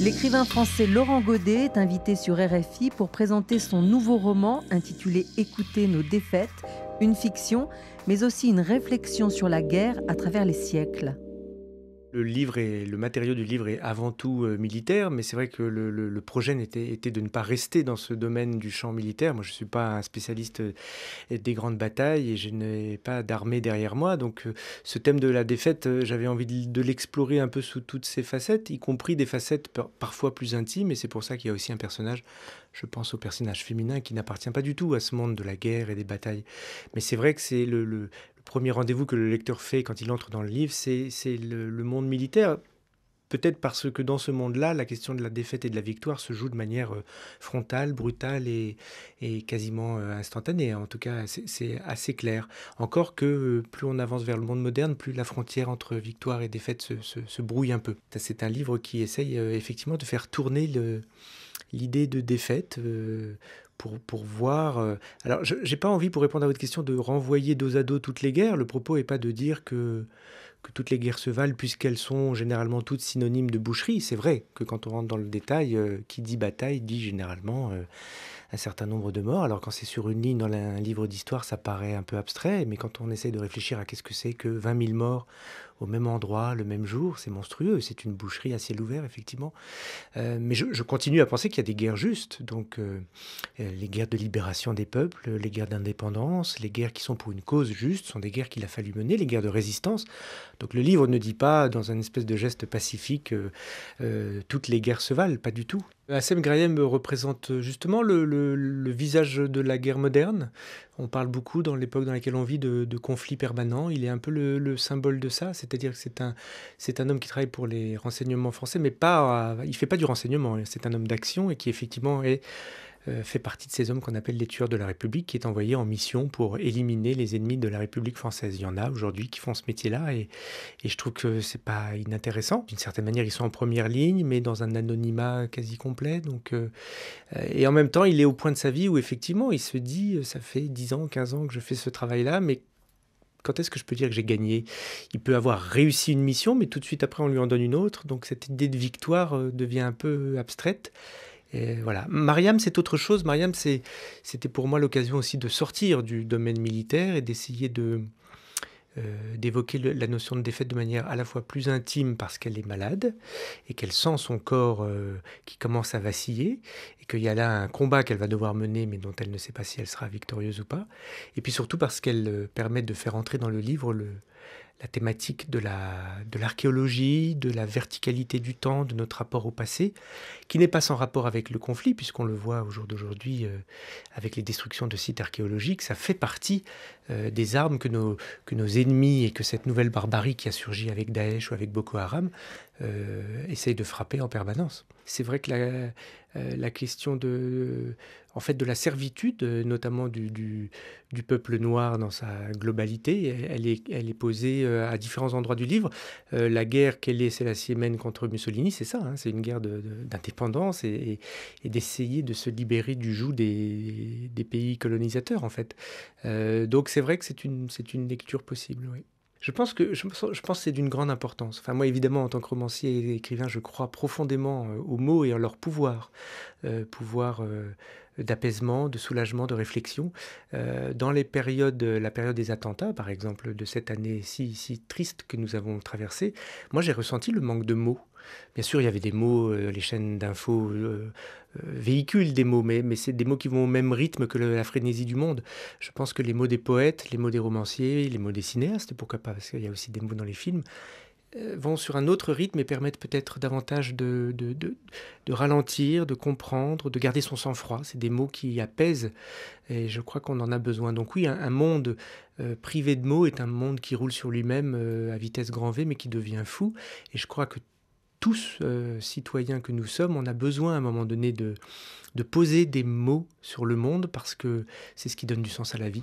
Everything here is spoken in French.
L'écrivain français Laurent Godet est invité sur RFI pour présenter son nouveau roman intitulé Écouter nos défaites, une fiction, mais aussi une réflexion sur la guerre à travers les siècles. Le livre et le matériau du livre est avant tout euh, militaire, mais c'est vrai que le, projet était, de ne pas rester dans ce domaine du champ militaire. Moi, je ne suis pas un spécialiste euh, des grandes batailles et je n'ai pas d'armée derrière moi. Donc, euh, ce thème de la défaite, j'avais envie de, l'explorer un peu sous toutes ses facettes, y compris des facettes parfois plus intimes. Et c'est pour ça qu'il y a aussi un personnage je pense au personnage féminin qui n'appartient pas du tout à ce monde de la guerre et des batailles. Mais c'est vrai que c'est le, premier rendez-vous que le lecteur fait quand il entre dans le livre, c'est le, monde militaire. Peut-être parce que dans ce monde-là, la question de la défaite et de la victoire se joue de manière euh, frontale, brutale et, quasiment euh, instantanée. En tout cas, c'est assez clair. Encore que euh, plus on avance vers le monde moderne, plus la frontière entre victoire et défaite se brouille un peu. C'est un livre qui essaye effectivement de faire tourner le, l'idée de défaite euh, pour, voir. Euh, alors, je n'ai pas envie, pour répondre à votre question, de renvoyer dos à dos toutes les guerres. Le propos n'est pas de dire que, que toutes les guerres se valent, puisqu'elles sont généralement toutes synonymes de boucherie. C'est vrai que quand on rentre dans le détail, euh, qui dit bataille dit généralement un certain nombre de morts. Alors quand c'est sur une ligne dans un livre d'histoire, ça paraît un peu abstrait, mais quand on essaie de réfléchir à qu'est-ce que c'est que 20 000 morts au même endroit, le même jour, c'est monstrueux. C'est une boucherie à ciel ouvert, effectivement. Euh, mais je, continue à penser qu'il y a des guerres justes. Donc euh, euh, les guerres de libération des peuples, les guerres d'indépendance, les guerres qui sont pour une cause juste, sont des guerres qu'il a fallu mener, les guerres de résistance. Donc le livre ne dit pas, dans un espèce de geste pacifique, toutes les guerres se valent, pas du tout. Hassem euh, Graham représente justement le, visage de la guerre moderne. On parle beaucoup dans l'époque dans laquelle on vit de, conflits permanents. Il est un peu le, symbole de ça, c'est-à-dire que c'est un, c'est un homme qui travaille pour les renseignements français, mais pas, ne euh, il fait pas du renseignement. Hein. C'est un homme d'action et qui effectivement est euh, fait partie de ces hommes qu'on appelle les tueurs de la République, qui est envoyé en mission pour éliminer les ennemis de la République française. Il y en a aujourd'hui qui font ce métier-là, et, je trouve que c'est pas inintéressant. D'une certaine manière, ils sont en première ligne, mais dans un anonymat quasi complet. Donc, euh, euh, et en même temps, il est au point de sa vie où effectivement, il se dit, ça fait 10 ans, 15 ans que je fais ce travail-là, mais quand est-ce que je peux dire que j'ai gagné Il peut avoir réussi une mission, mais tout de suite après, on lui en donne une autre. Donc cette idée de victoire devient un peu abstraite voilà. Mariam, c'est autre chose. Mariam, c'était pour moi l'occasion aussi de sortir du domaine militaire et d'essayer de euh, d'évoquer la notion de défaite de manière à la fois plus intime parce qu'elle est malade et qu'elle sent son corps euh, qui commence à vaciller et qu'il y a là un combat qu'elle va devoir mener mais dont elle ne sait pas si elle sera victorieuse ou pas et puis surtout parce qu'elle euh, permet de faire entrer dans le livre le, la thématique de l'archéologie, de, la verticalité du temps, de notre rapport au passé, qui n'est pas sans rapport avec le conflit, puisqu'on le voit au jour d'aujourd'hui euh, avec les destructions de sites archéologiques, ça fait partie euh, des armes que nos, que nos ennemis et que cette nouvelle barbarie qui a surgi avec Daesh ou avec Boko Haram euh, essaye de frapper en permanence. C'est vrai que la, euh, question de, en fait, de la servitude, euh, notamment du, peuple noir dans sa globalité, elle est, posée à différents endroits du livre. la guerre qu'elle est, c'est la sienne contre Mussolini, c'est ça, hein. c'est une guerre d'indépendance et, d'essayer de se libérer du joug des, pays colonisateurs, en fait. donc c'est vrai que c'est une, une lecture possible, oui. Je pense que je, c'est d'une grande importance. Enfin moi évidemment en tant que romancier et écrivain, je crois profondément euh, aux mots et à leur pouvoir, euh, pouvoir euh, d'apaisement, de soulagement, de réflexion. Euh, dans les périodes, la période des attentats, par exemple, de cette année si, si triste que nous avons traversée, moi j'ai ressenti le manque de mots. Bien sûr, il y avait des mots, euh, les chaînes d'infos euh, véhiculent des mots, mais, mais c'est des mots qui vont au même rythme que la frénésie du monde. Je pense que les mots des poètes, les mots des romanciers, les mots des cinéastes, pourquoi pas, parce qu'il y a aussi des mots dans les films, euh, vont sur un autre rythme et permettent peut-être davantage de, de, de, ralentir, de comprendre, de garder son sang-froid. C'est des mots qui apaisent et je crois qu'on en a besoin. Donc oui, un, monde euh, privé de mots est un monde qui roule sur lui-même euh, à vitesse grand V mais qui devient fou. Et je crois que tous, citoyens que nous sommes, on a besoin à un moment donné de, de poser des mots sur le monde parce que c'est ce qui donne du sens à la vie.